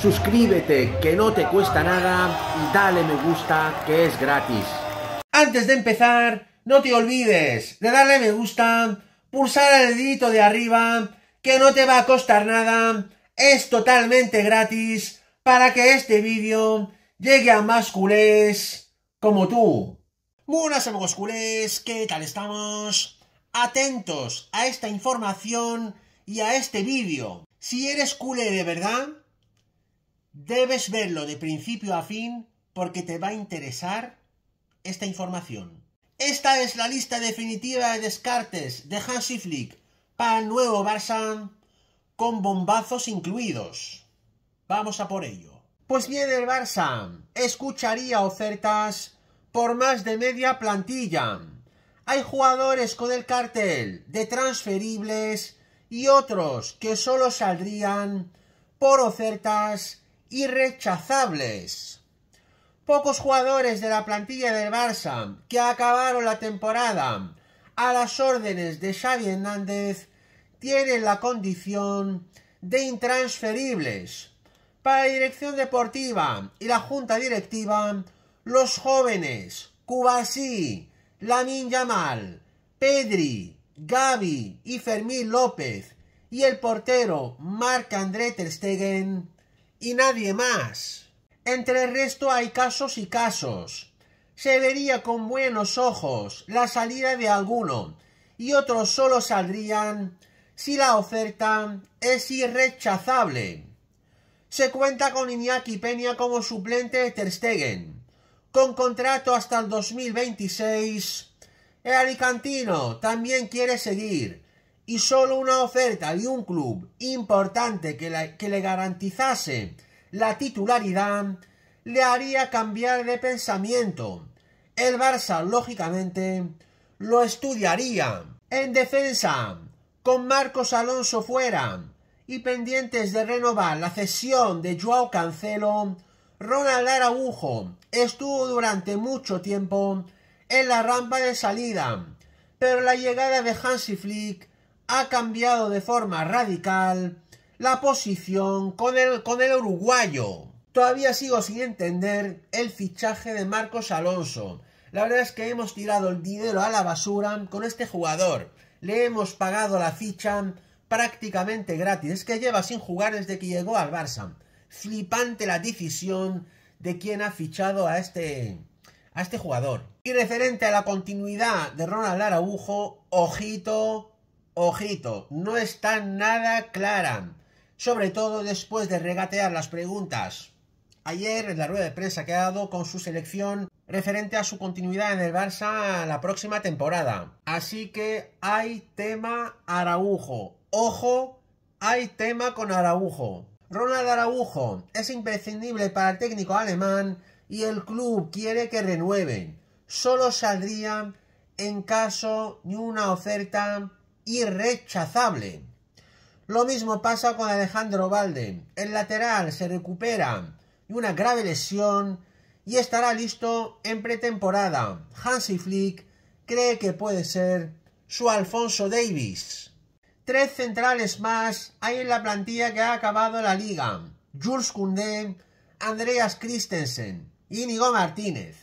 suscríbete que no te cuesta nada y dale me gusta que es gratis. Antes de empezar, no te olvides de darle me gusta, pulsar el dedito de arriba, que no te va a costar nada, es totalmente gratis para que este vídeo llegue a más culés como tú. Buenas amigos culés, ¿qué tal estamos? Atentos a esta información y a este vídeo. Si eres culé de verdad, Debes verlo de principio a fin porque te va a interesar esta información. Esta es la lista definitiva de descartes de Hansi Flick para el nuevo Barça con bombazos incluidos. Vamos a por ello. Pues bien, el Barça escucharía ofertas por más de media plantilla. Hay jugadores con el cartel de transferibles y otros que solo saldrían por ofertas irrechazables. Pocos jugadores de la plantilla del Barça que acabaron la temporada a las órdenes de Xavi Hernández tienen la condición de intransferibles. Para la dirección deportiva y la junta directiva, los jóvenes Cubasí, Lamin Yamal, Pedri, Gaby y Fermín López y el portero Marc André Ter Stegen y nadie más. Entre el resto hay casos y casos. Se vería con buenos ojos la salida de alguno, y otros solo saldrían si la oferta es irrechazable. Se cuenta con Iñaki Peña como suplente de Ter Stegen, con contrato hasta el 2026. El alicantino también quiere seguir, y solo una oferta de un club importante que, le garantizase la titularidad le haría cambiar de pensamiento. El Barça, lógicamente, lo estudiaría. En defensa, con Marcos Alonso fuera y pendientes de renovar la cesión de Joao Cancelo, Ronald Araujo estuvo durante mucho tiempo en la rampa de salida, pero la llegada de Hansi Flick ha cambiado de forma radical la posición con el, con el uruguayo. Todavía sigo sin entender el fichaje de Marcos Alonso. La verdad es que hemos tirado el dinero a la basura con este jugador. Le hemos pagado la ficha prácticamente gratis. Es que lleva sin jugar desde que llegó al Barça. Flipante la decisión de quien ha fichado a este, a este jugador. Y referente a la continuidad de Ronald Araujo, ojito ojito, no está nada clara, sobre todo después de regatear las preguntas. Ayer en la rueda de prensa que ha dado con su selección referente a su continuidad en el Barça la próxima temporada. Así que hay tema Araujo. Ojo, hay tema con Araujo. Ronald Araujo es imprescindible para el técnico alemán y el club quiere que renueven. Solo saldría en caso de una oferta irrechazable. Lo mismo pasa con Alejandro Valde. El lateral se recupera de una grave lesión y estará listo en pretemporada. Hansi Flick cree que puede ser su Alfonso Davis. Tres centrales más hay en la plantilla que ha acabado la liga. Jules Koundé, Andreas Christensen, y Nigo Martínez.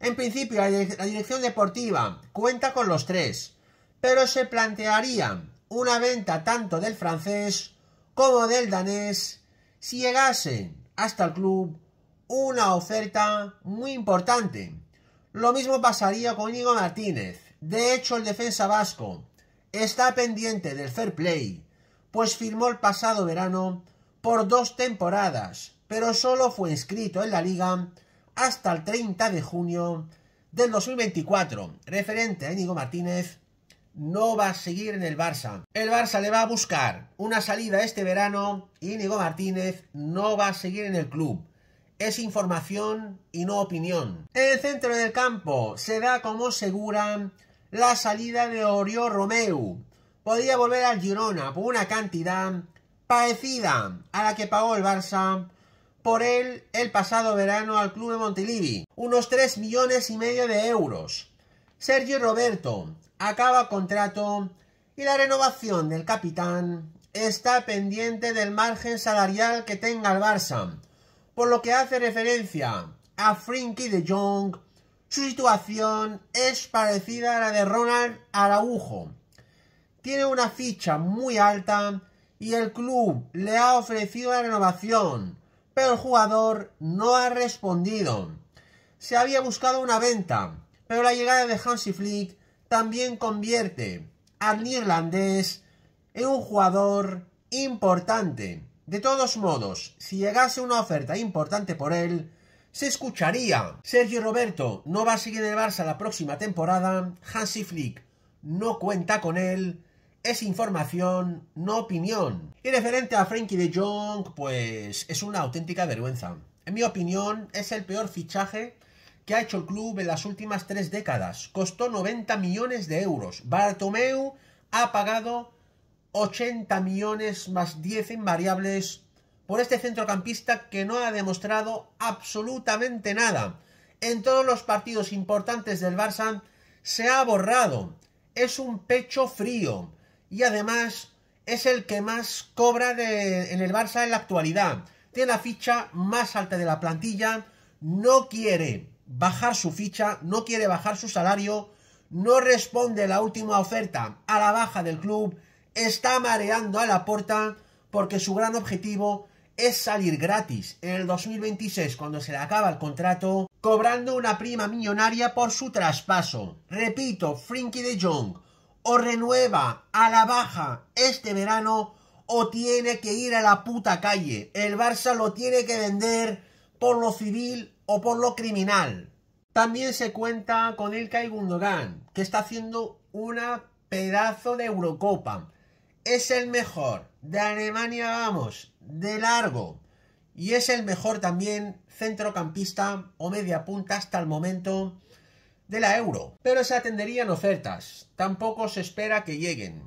En principio, la dirección deportiva cuenta con los tres, pero se plantearían una venta tanto del francés como del danés si llegasen hasta el club una oferta muy importante. Lo mismo pasaría con Íñigo Martínez. De hecho, el defensa vasco está pendiente del fair play, pues firmó el pasado verano por dos temporadas, pero solo fue inscrito en la liga hasta el 30 de junio del 2024. Referente a Íñigo Martínez, no va a seguir en el Barça. El Barça le va a buscar una salida este verano y Nico Martínez no va a seguir en el club. Es información y no opinión. En el centro del campo se da como segura la salida de Oriol Romeu. Podría volver al Girona por una cantidad parecida a la que pagó el Barça por él el pasado verano al club de Montilivi. Unos 3 millones y medio de euros. Sergio Roberto acaba contrato y la renovación del capitán está pendiente del margen salarial que tenga el Barça, por lo que hace referencia a Frinky de Jong. Su situación es parecida a la de Ronald Araujo. Tiene una ficha muy alta y el club le ha ofrecido la renovación, pero el jugador no ha respondido. Se había buscado una venta, pero la llegada de Hansi Flick también convierte al neerlandés en un jugador importante. De todos modos, si llegase una oferta importante por él, se escucharía. Sergio Roberto no va a seguir en el Barça la próxima temporada. Hansi Flick no cuenta con él. Es información, no opinión. Y referente a Frankie de Jong, pues es una auténtica vergüenza. En mi opinión, es el peor fichaje ha hecho el club en las últimas tres décadas. Costó 90 millones de euros. Bartomeu ha pagado 80 millones más 10 en variables por este centrocampista que no ha demostrado absolutamente nada. En todos los partidos importantes del Barça se ha borrado. Es un pecho frío. Y además es el que más cobra de, en el Barça en la actualidad. Tiene la ficha más alta de la plantilla. No quiere bajar su ficha, no quiere bajar su salario, no responde la última oferta a la baja del club, está mareando a la puerta porque su gran objetivo es salir gratis en el 2026 cuando se le acaba el contrato, cobrando una prima millonaria por su traspaso. Repito, Frinky de Jong o renueva a la baja este verano o tiene que ir a la puta calle. El Barça lo tiene que vender por lo civil o por lo criminal. También se cuenta con Kai Gundogan, que está haciendo una pedazo de Eurocopa. Es el mejor de Alemania, vamos, de largo. Y es el mejor también centrocampista o media punta hasta el momento de la Euro. Pero se atenderían ofertas. Tampoco se espera que lleguen.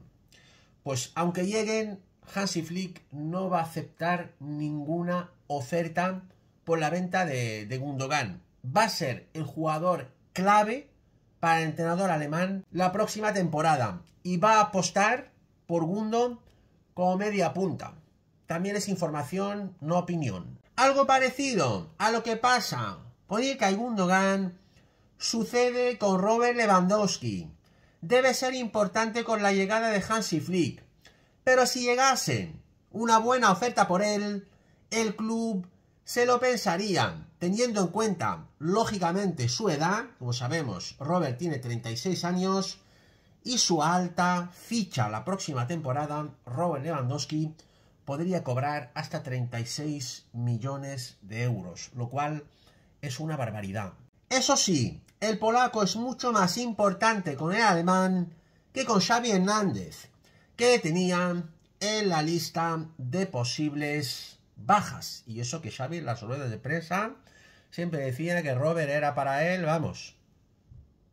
Pues aunque lleguen, Hansi Flick no va a aceptar ninguna oferta por la venta de, Gundogan. Va a ser el jugador clave para el entrenador alemán la próxima temporada y va a apostar por Gundogan como media punta. También es información, no opinión. Algo parecido a lo que pasa con Ilkay Gundogan sucede con Robert Lewandowski. Debe ser importante con la llegada de Hansi Flick. Pero si llegase una buena oferta por él, el club se lo pensarían, teniendo en cuenta, lógicamente, su edad, como sabemos, Robert tiene 36 años, y su alta ficha la próxima temporada, Robert Lewandowski, podría cobrar hasta 36 millones de euros, lo cual es una barbaridad. Eso sí, el polaco es mucho más importante con el alemán que con Xavi Hernández, que tenía en la lista de posibles bajas. Y eso que Xavi en las ruedas de prensa siempre decía que Robert era para él, vamos,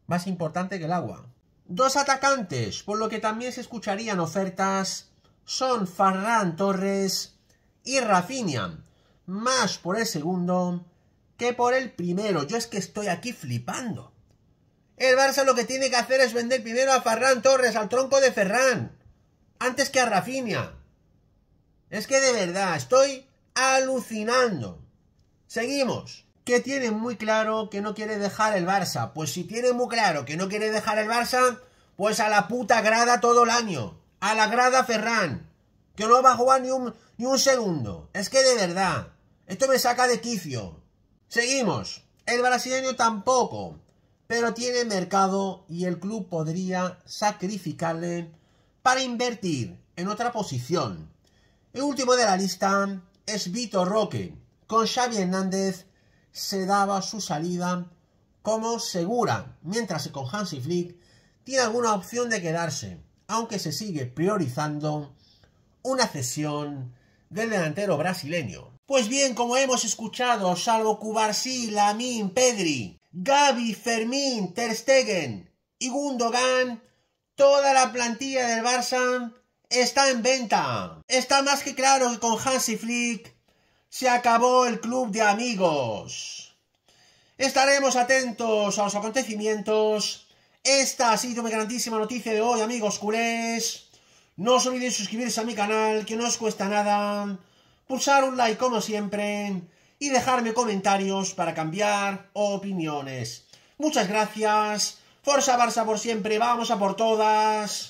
más importante que el agua. Dos atacantes, por lo que también se escucharían ofertas, son Farrán Torres y Rafinha. Más por el segundo que por el primero. Yo es que estoy aquí flipando. El Barça lo que tiene que hacer es vender primero a Farrán Torres, al tronco de Ferran, antes que a Rafinha. Es que de verdad, estoy alucinando. Seguimos. Que tiene muy claro que no quiere dejar el Barça? Pues si tiene muy claro que no quiere dejar el Barça, pues a la puta grada todo el año. A la grada Ferran. Que no va a jugar ni un, ni un segundo. Es que de verdad. Esto me saca de quicio. Seguimos. El brasileño tampoco. Pero tiene mercado y el club podría sacrificarle para invertir en otra posición. El último de la lista es Vitor Roque. Con Xavi Hernández se daba su salida como segura, mientras que con Hansi Flick tiene alguna opción de quedarse, aunque se sigue priorizando una cesión del delantero brasileño. Pues bien, como hemos escuchado, salvo Cubarsí, Lamín, Pedri, Gaby, Fermín, Ter Stegen y Gundogan, toda la plantilla del Barça está en venta. Está más que claro que con Hansi Flick se acabó el club de amigos. Estaremos atentos a los acontecimientos. Esta ha sido mi grandísima noticia de hoy, amigos culés. No os olvidéis suscribirse a mi canal, que no os cuesta nada. Pulsar un like como siempre. Y dejarme comentarios para cambiar opiniones. Muchas gracias. Forza Barça por siempre. Vamos a por todas